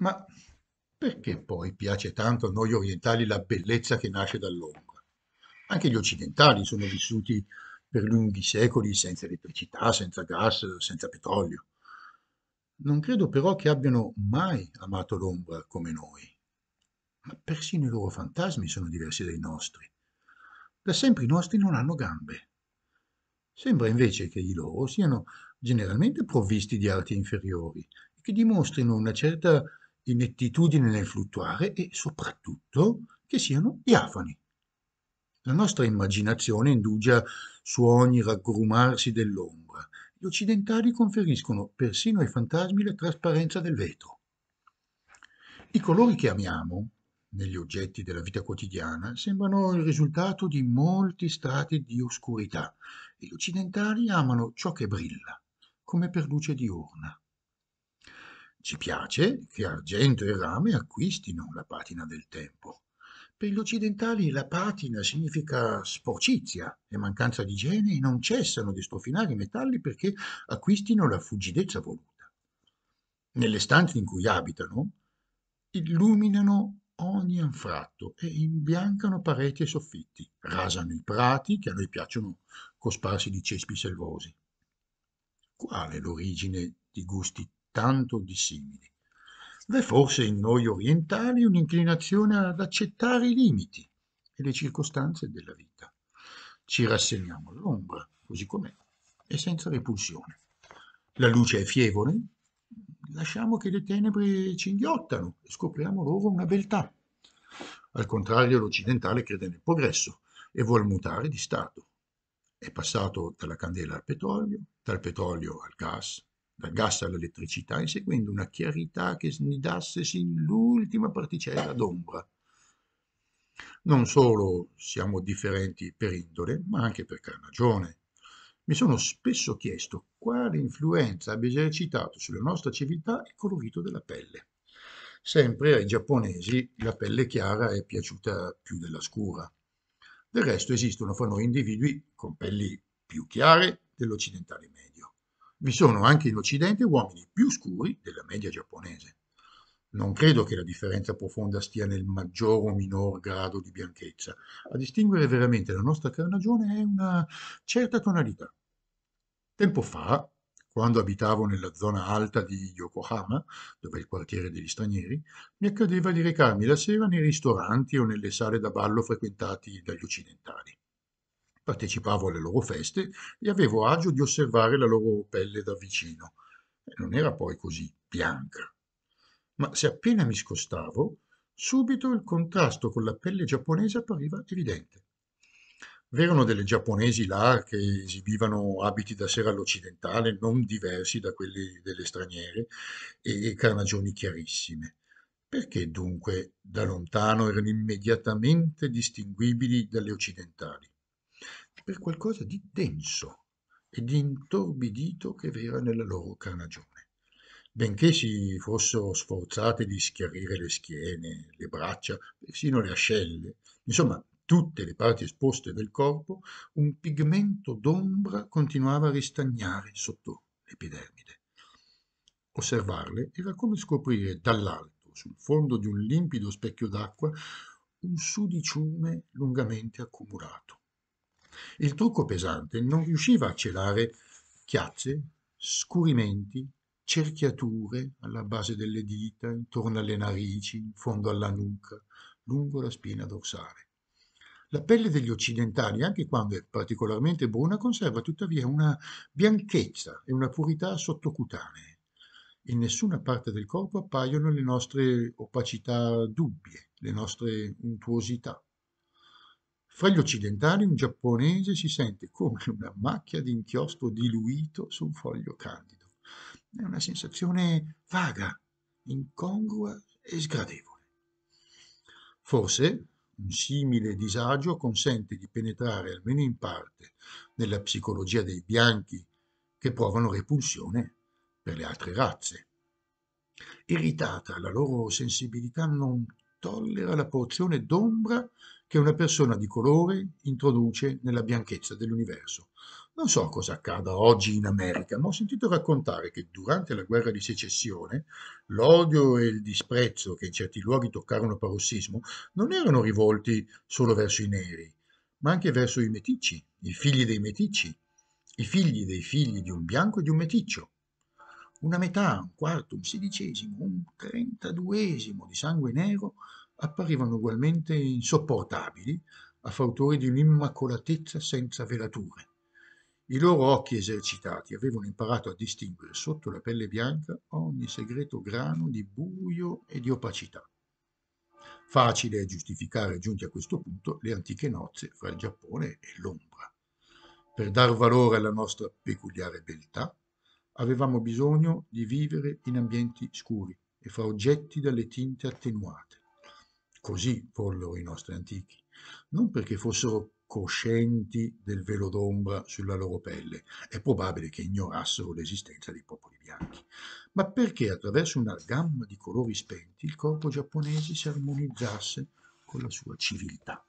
Ma perché poi piace tanto a noi orientali la bellezza che nasce dall'ombra? Anche gli occidentali sono vissuti per lunghi secoli senza elettricità, senza gas, senza petrolio. Non credo però che abbiano mai amato l'ombra come noi. Ma persino i loro fantasmi sono diversi dai nostri. Da sempre i nostri non hanno gambe. Sembra invece che i loro siano generalmente provvisti di arti inferiori e che dimostrino una certa inettitudine nel fluttuare e soprattutto che siano diafani. La nostra immaginazione indugia su ogni raggrumarsi dell'ombra. Gli occidentali conferiscono persino ai fantasmi la trasparenza del vetro. I colori che amiamo negli oggetti della vita quotidiana sembrano il risultato di molti strati di oscurità e gli occidentali amano ciò che brilla, come per luce diurna. Ci piace che argento e rame acquistino la patina del tempo. Per gli occidentali la patina significa sporcizia e mancanza di igiene e non cessano di strofinare i metalli perché acquistino la fuggidezza voluta. Nelle stanze in cui abitano illuminano ogni anfratto e imbiancano pareti e soffitti, rasano i prati che a noi piacciono cosparsi di cespi selvosi. Qual è l'origine di gusti tanto dissimili. V'è forse in noi orientali un'inclinazione ad accettare i limiti e le circostanze della vita. Ci rassegniamo all'ombra, così com'è, e senza repulsione. La luce è fievole, lasciamo che le tenebre ci inghiottano e scopriamo loro una beltà. Al contrario, l'occidentale crede nel progresso e vuole mutare di stato. È passato dalla candela al petrolio, dal petrolio al gas, dal gas all'elettricità, inseguendo una chiarità che snidasse sin l'ultima particella d'ombra. Non solo siamo differenti per indole, ma anche per carnagione. Mi sono spesso chiesto quale influenza abbia esercitato sulla nostra civiltà il colorito della pelle. Sempre ai giapponesi la pelle chiara è piaciuta più della scura. Del resto esistono fra noi individui con pelli più chiare dell'occidentale medio vi sono anche in Occidente uomini più scuri della media giapponese. Non credo che la differenza profonda stia nel maggior o minor grado di bianchezza. A distinguere veramente la nostra carnagione è una certa tonalità. Tempo fa, quando abitavo nella zona alta di Yokohama, dove è il quartiere degli stranieri, mi accadeva di recarmi la sera nei ristoranti o nelle sale da ballo frequentati dagli occidentali partecipavo alle loro feste e avevo agio di osservare la loro pelle da vicino. Non era poi così bianca. Ma se appena mi scostavo, subito il contrasto con la pelle giapponese appariva evidente. V'erano delle giapponesi là che esibivano abiti da sera all'occidentale non diversi da quelli delle straniere e carnagioni chiarissime. Perché dunque da lontano erano immediatamente distinguibili dalle occidentali? per qualcosa di denso e di intorbidito che v'era nella loro carnagione. Benché si fossero sforzate di schiarire le schiene, le braccia, persino le ascelle, insomma tutte le parti esposte del corpo, un pigmento d'ombra continuava a ristagnare sotto l'epidermide. Osservarle era come scoprire dall'alto, sul fondo di un limpido specchio d'acqua, un sudiciume lungamente accumulato. Il trucco pesante non riusciva a celare chiazze, scurimenti, cerchiature alla base delle dita, intorno alle narici, in fondo alla nuca, lungo la spina dorsale. La pelle degli occidentali, anche quando è particolarmente bruna, conserva tuttavia una bianchezza e una purità sottocutanee. In nessuna parte del corpo appaiono le nostre opacità dubbie, le nostre untuosità. Fra gli occidentali un giapponese si sente come una macchia di inchiostro diluito su un foglio candido. È una sensazione vaga, incongrua e sgradevole. Forse un simile disagio consente di penetrare almeno in parte nella psicologia dei bianchi che provano repulsione per le altre razze. Irritata la loro sensibilità non tollera la porzione d'ombra che una persona di colore introduce nella bianchezza dell'universo. Non so cosa accada oggi in America, ma ho sentito raccontare che durante la guerra di secessione l'odio e il disprezzo che in certi luoghi toccarono parossismo non erano rivolti solo verso i neri, ma anche verso i meticci, i figli dei meticci, i figli dei figli di un bianco e di un meticcio una metà, un quarto, un sedicesimo, un trentaduesimo di sangue nero apparivano ugualmente insopportabili a fautori di un'immacolatezza senza velature. I loro occhi esercitati avevano imparato a distinguere sotto la pelle bianca ogni segreto grano di buio e di opacità. Facile è giustificare, giunti a questo punto, le antiche nozze fra il Giappone e l'ombra. Per dar valore alla nostra peculiare beltà, avevamo bisogno di vivere in ambienti scuri e fra oggetti dalle tinte attenuate. Così vollero i nostri antichi, non perché fossero coscienti del velo d'ombra sulla loro pelle, è probabile che ignorassero l'esistenza dei popoli bianchi, ma perché attraverso una gamma di colori spenti il corpo giapponese si armonizzasse con la sua civiltà.